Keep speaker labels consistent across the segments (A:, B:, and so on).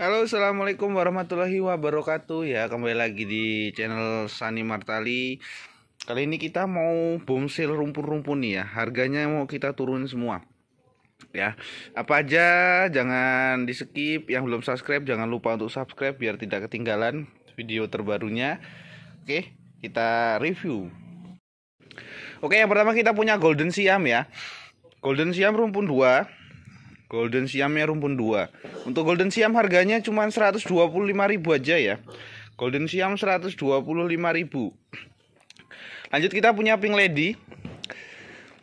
A: Halo assalamualaikum warahmatullahi wabarakatuh ya kembali lagi di channel Sani Martali Kali ini kita mau bomsil rumpun-rumpun nih ya harganya mau kita turun semua ya apa aja jangan di skip yang belum subscribe jangan lupa untuk subscribe biar tidak ketinggalan video terbarunya Oke kita review Oke yang pertama kita punya Golden Siam ya Golden Siam rumpun 2 Golden Siamnya rumpun 2. Untuk Golden Siam harganya cuma 125.000 aja ya. Golden Siam 125.000. Lanjut kita punya Pink Lady.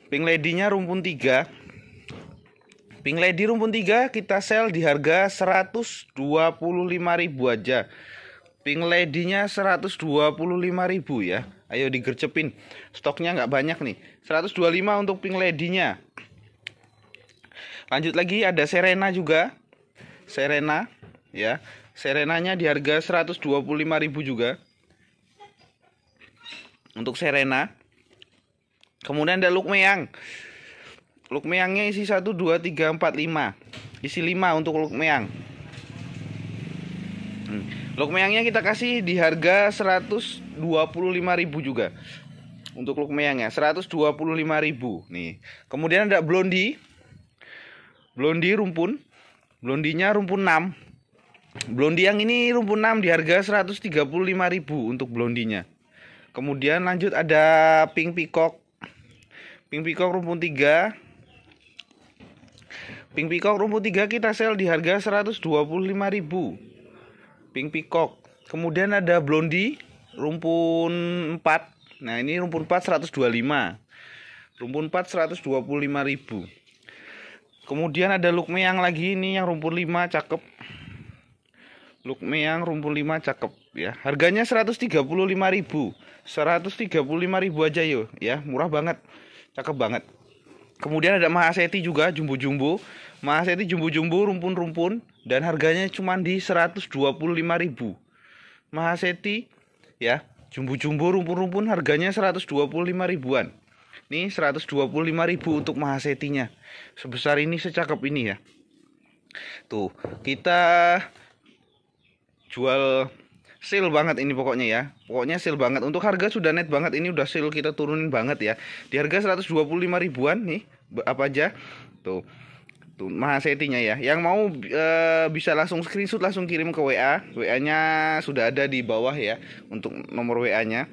A: Pink Lady-nya rumpun 3. Pink Lady rumpun 3 kita sell di harga 125.000 aja. Pink Lady-nya 125.000 ya. Ayo digercepin. Stoknya nggak banyak nih. 125 untuk Pink Lady-nya. Lanjut lagi ada Serena juga. Serena ya. Serenanya di harga 125.000 juga. Untuk Serena. Kemudian ada Lukmeang Lukmeangnya isi 1 2 3 4 5. Isi 5 untuk Lukmeang hmm. Lukmeangnya kita kasih di harga 125.000 juga. Untuk Lukmeyangnya 125.000 nih. Kemudian ada Blondie Blondi rumpun. Blondinya rumpun 6. Blondi yang ini rumpun 6 di harga 135.000 untuk blondinya. Kemudian lanjut ada pink peacock. Pink peacock rumpun 3. Pink peacock rumpun 3 kita sell di harga 125.000. Pink peacock. Kemudian ada blondi rumpun 4. Nah, ini rumpun 4 125. Rumpun 4 125.000. Kemudian ada lukme yang lagi ini yang rumpun 5 cakep. lukme yang rumpun 5 cakep ya. Harganya 135.000. 135.000 aja yo ya, murah banget. Cakep banget. Kemudian ada Mahaseti juga jumbo-jumbo. Mahaseti jumbo-jumbo rumpun-rumpun dan harganya cuma di 125.000. Mahaseti ya, jumbo-jumbo rumpun-rumpun harganya 125 ribuan. Ini 125 ribu untuk mahasetinya. Sebesar ini, secakep ini ya. Tuh, kita jual seal banget ini pokoknya ya pokoknya seal banget untuk harga sudah net banget ini udah seal kita turunin banget ya di harga 125 ribuan nih apa aja tuh tuh mahasetinya ya yang mau e, bisa langsung screenshot langsung kirim ke WA WA nya sudah ada di bawah ya untuk nomor WA nya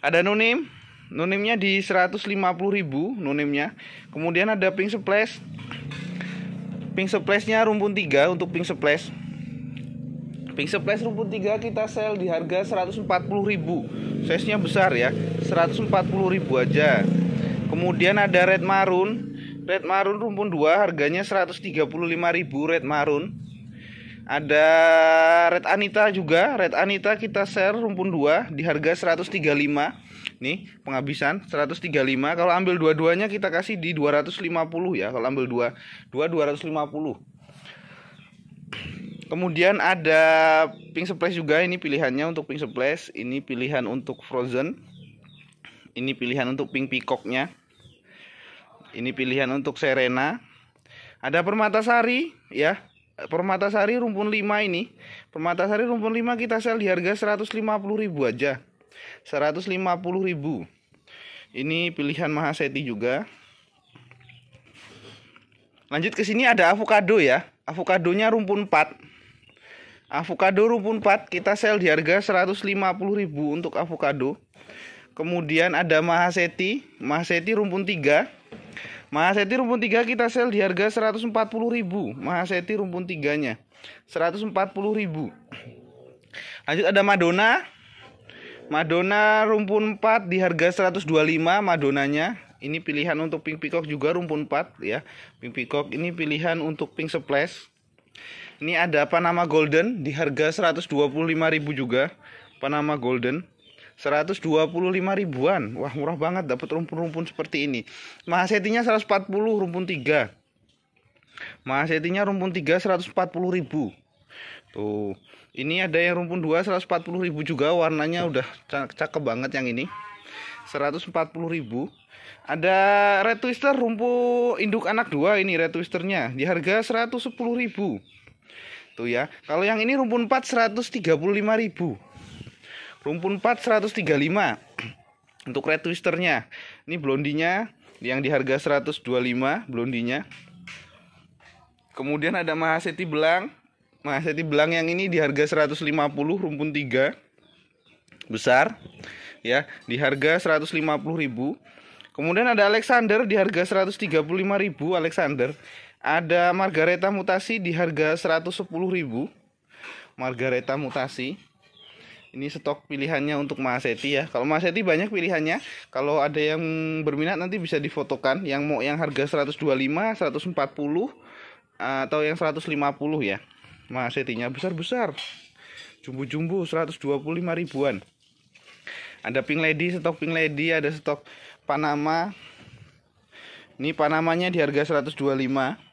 A: ada anonim Nunimnya di 150.000 nunimnya. Kemudian ada pink splash. Pink splashnya rumpun 3 untuk pink splash. Pink splash rumpun 3 kita sell di harga 140.000 Size-nya besar ya. 140.000 aja. Kemudian ada red maroon. Red maroon rumpun 2 harganya 135.000 red maroon ada Red Anita juga, Red Anita kita share rumpun 2 di harga 135. Nih, penghabisan 135. Kalau ambil dua-duanya kita kasih di 250 ya. Kalau ambil dua, dua 250. Kemudian ada Pink Splash juga ini pilihannya untuk Pink Splash, ini pilihan untuk Frozen. Ini pilihan untuk Pink nya. Ini pilihan untuk Serena. Ada Permata Sari ya. Permata Sari rumpun 5 ini, Permata Sari rumpun 5 kita sel di harga 150 ribu aja. 150 ribu. Ini pilihan Mahaseti juga. Lanjut ke sini ada avocado ya. Avocadonya rumpun 4. Avocado rumpun 4 kita sel di harga 150 ribu untuk avocado Kemudian ada Mahaseti, Mahaseti rumpun 3 Mahaseti rumpun 3 kita sel di harga 140.000. Mahaseti rumpun 3-nya 140.000. Lanjut ada Madonna. Madonna rumpun 4 di harga 125 Madonanya. Ini pilihan untuk pink peacock juga rumpun 4 ya. Pink peacock ini pilihan untuk pink splash. Ini ada Panama Golden di harga 125.000 juga. Panama Golden. 125 ribuan wah murah banget dapat rumpun-rumpun seperti ini mahasetinya 140 rumpun 3 mahasetinya rumpun 3 140 ribu tuh ini ada yang rumpun 2 140 ribu juga warnanya udah cakep banget yang ini 140 ribu ada red twister rumpun induk anak 2 ini red twisternya di harga 110 ribu tuh ya kalau yang ini rumpun 4 135 ribu rumpun 4 135 untuk red twisternya ini blondinya yang di harga 125 blondinya kemudian ada mahaseti belang mahaseti belang yang ini di harga 150 rumpun 3 besar ya di harga 150.000 kemudian ada Alexander di harga 135.000 Alexander ada Margareta mutasi di harga 110.000 Margareta mutasi ini stok pilihannya untuk Mas ya. Kalau Mas banyak pilihannya. Kalau ada yang berminat nanti bisa difotokan yang mau yang harga 125, 140 atau yang 150 ya. Mas Etinya besar-besar. Jumbo-jumbo 125 ribuan. Ada pink lady, stok pink lady, ada stok Panama, ini Panamanya di harga 125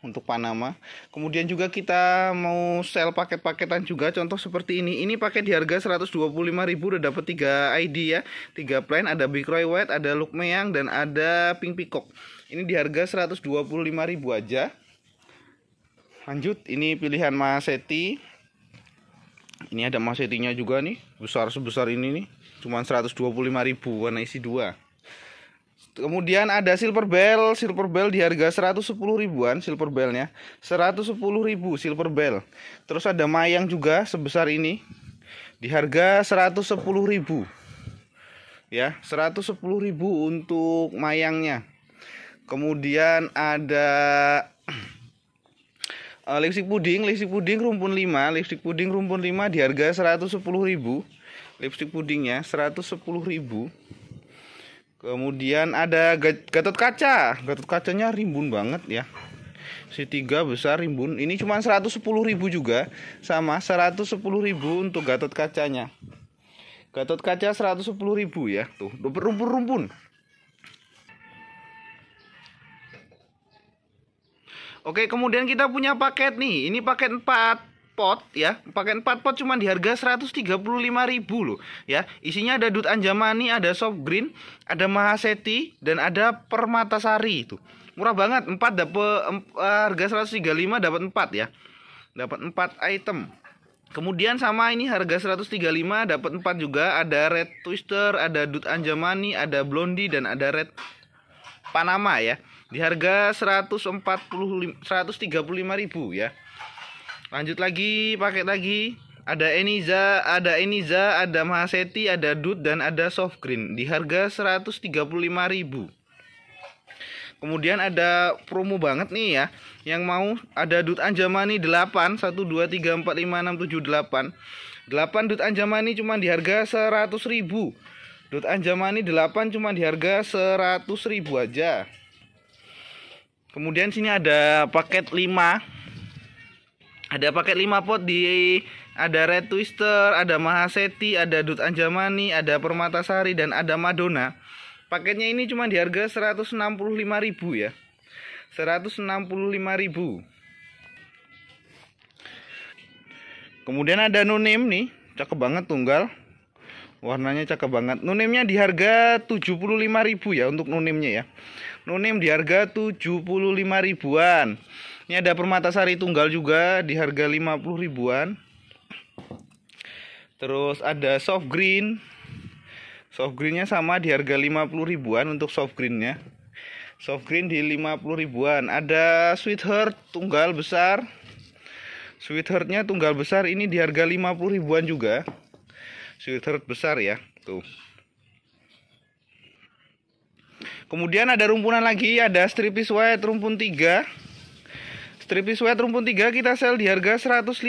A: untuk Panama. Kemudian juga kita mau sell paket-paketan juga contoh seperti ini. Ini paket di harga 125.000 udah dapat 3 ID ya. 3 plan ada Big Roy White, ada Luke Meyang dan ada Pink Peacock. Ini di harga 125.000 aja. Lanjut, ini pilihan Mas Seti. Ini ada Mas Setinya juga nih, besar sebesar ini nih. Cuman 125.000 warna isi 2. Kemudian ada silver bell, silver bell di harga 110 ribuan silver bellnya, 110 ribu silver bell. Terus ada mayang juga sebesar ini di harga 110 ribu. Ya, 110 ribu untuk mayangnya. Kemudian ada uh, lipstick puding, lipstick puding rumpun 5, lipstick puding rumpun 5 di harga 110 ribu. Lipstick pudingnya 110 ribu Kemudian ada Gatot Kaca. Gatot Kacanya rimbun banget ya. Si tiga besar rimbun. Ini cuma 110 ribu juga. Sama 110 ribu untuk Gatot Kacanya. Gatot Kaca 110 ribu ya. Tuh, rumpun-rumpun. Oke, kemudian kita punya paket nih. Ini paket 4 pot ya pakai 4 pot cuma di harga 135.000 loh ya isinya ada Dut Anjamani ada Soft Green ada Mahaseti dan ada Permatasari itu murah banget 4 dapat eh, harga 135 dapat 4 ya dapat 4 item Kemudian sama ini harga 135 dapat 4 juga ada Red Twister, ada Dut Anjamani, ada Blondie dan ada Red Panama ya. Di harga 145 135.000 ya lanjut lagi paket lagi ada Eniza, ada Eniza, ada Mahaseti, ada Dud dan ada Softgreen di harga 135.000. Kemudian ada promo banget nih ya. Yang mau ada Dud Anjamani 8 1 2 3 4 5 6 7 8. 8 Dud Anjamani cuma di harga 100.000. Dud Anjamani 8 cuma di harga 100.000 aja. Kemudian sini ada paket 5 ada paket 5 pot di ada Red Twister, ada Mahaseti, ada Dut Anjamani, ada Permatasari dan ada Madonna. Paketnya ini cuma di harga 165.000 ya. 165.000. Kemudian ada Nunim nih, cakep banget tunggal. Warnanya cakep banget. Nunimnya di harga 75.000 ya untuk nunimnya ya. Nunim di harga 75 ribuan. Ini ada Permata Sari tunggal juga di harga 50 ribuan. Terus ada soft green. Soft greennya sama di harga 50 ribuan untuk soft greennya. Soft green di 50 ribuan. Ada sweetheart tunggal besar. Sweetheartnya tunggal besar ini di harga 50 ribuan juga. Sweetheart besar ya. Tuh. Kemudian ada rumpunan lagi, ada stripis white rumpun 3 Striptease Sweat rumpun 3 kita sel di harga 150.000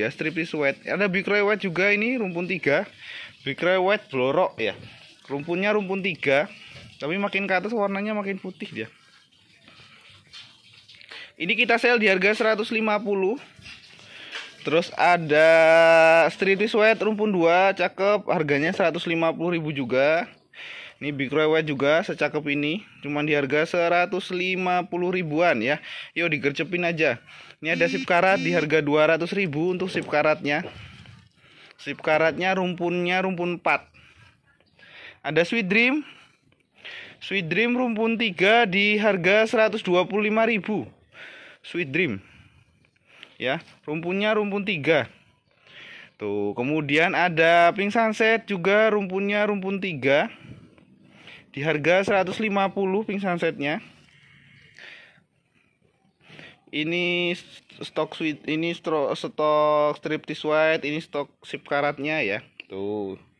A: ya Striptease Sweat. Ada Big Roy White juga ini rumpun 3. Big Roy White blorok ya. Rumpunnya rumpun 3. Tapi makin ke atas warnanya makin putih dia. Ini kita sel di harga 150. Terus ada Striptease Sweat rumpun 2 cakep harganya 150.000 juga. Ini Big Rewet juga secakep ini, cuman di harga 150 ribuan ya. Yuk digercepin aja. Ini ada sip karat di harga 200 ribu untuk sip karatnya. Sip karatnya rumpunnya rumpun 4. Ada Sweet Dream. Sweet Dream rumpun 3 di harga 125 ribu Sweet Dream. Ya, rumpunnya rumpun 3. Tuh, kemudian ada Pink Sunset juga rumpunnya rumpun 3 di harga 150 pink sunsetnya ini stok sweet ini stok strip white ini stok sip karatnya ya tuh